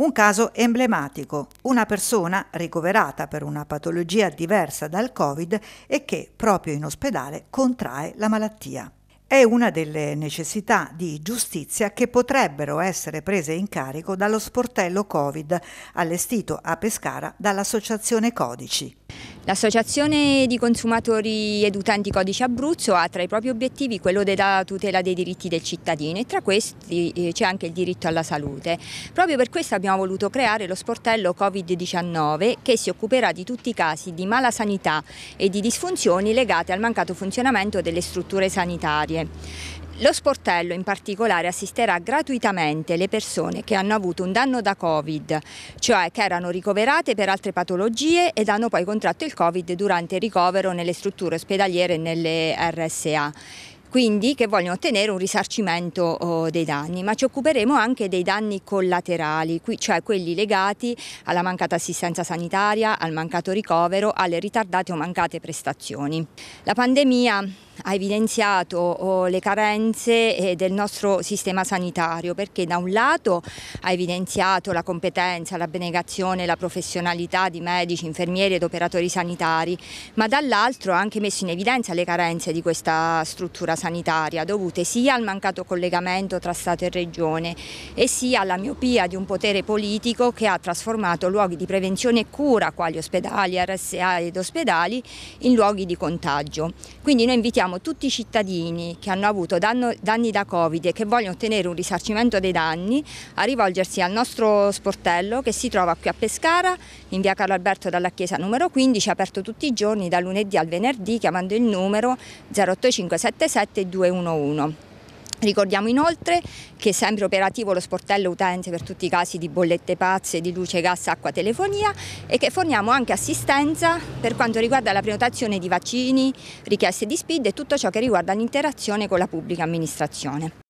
Un caso emblematico, una persona ricoverata per una patologia diversa dal Covid e che proprio in ospedale contrae la malattia. È una delle necessità di giustizia che potrebbero essere prese in carico dallo sportello Covid allestito a Pescara dall'Associazione Codici. L'associazione di consumatori ed utenti Codice Abruzzo ha tra i propri obiettivi quello della tutela dei diritti del cittadino e tra questi eh, c'è anche il diritto alla salute. Proprio per questo abbiamo voluto creare lo sportello Covid-19 che si occuperà di tutti i casi di mala sanità e di disfunzioni legate al mancato funzionamento delle strutture sanitarie. Lo sportello in particolare assisterà gratuitamente le persone che hanno avuto un danno da Covid, cioè che erano ricoverate per altre patologie ed hanno poi contratto il Covid durante il ricovero nelle strutture ospedaliere e nelle RSA quindi che vogliono ottenere un risarcimento oh, dei danni, ma ci occuperemo anche dei danni collaterali, cioè quelli legati alla mancata assistenza sanitaria, al mancato ricovero, alle ritardate o mancate prestazioni. La pandemia ha evidenziato oh, le carenze eh, del nostro sistema sanitario perché da un lato ha evidenziato la competenza, l'abnegazione, la professionalità di medici, infermieri ed operatori sanitari, ma dall'altro ha anche messo in evidenza le carenze di questa struttura sanitaria dovute sia al mancato collegamento tra Stato e Regione e sia alla miopia di un potere politico che ha trasformato luoghi di prevenzione e cura, quali ospedali, RSA ed ospedali, in luoghi di contagio. Quindi noi invitiamo tutti i cittadini che hanno avuto danno, danni da Covid e che vogliono ottenere un risarcimento dei danni a rivolgersi al nostro sportello che si trova qui a Pescara, in via Carlo Alberto dalla chiesa numero 15, aperto tutti i giorni da lunedì al venerdì chiamando il numero 08577 7211. Ricordiamo inoltre che è sempre operativo lo sportello utente per tutti i casi di bollette pazze, di luce, gas, acqua, telefonia e che forniamo anche assistenza per quanto riguarda la prenotazione di vaccini, richieste di SPID e tutto ciò che riguarda l'interazione con la pubblica amministrazione.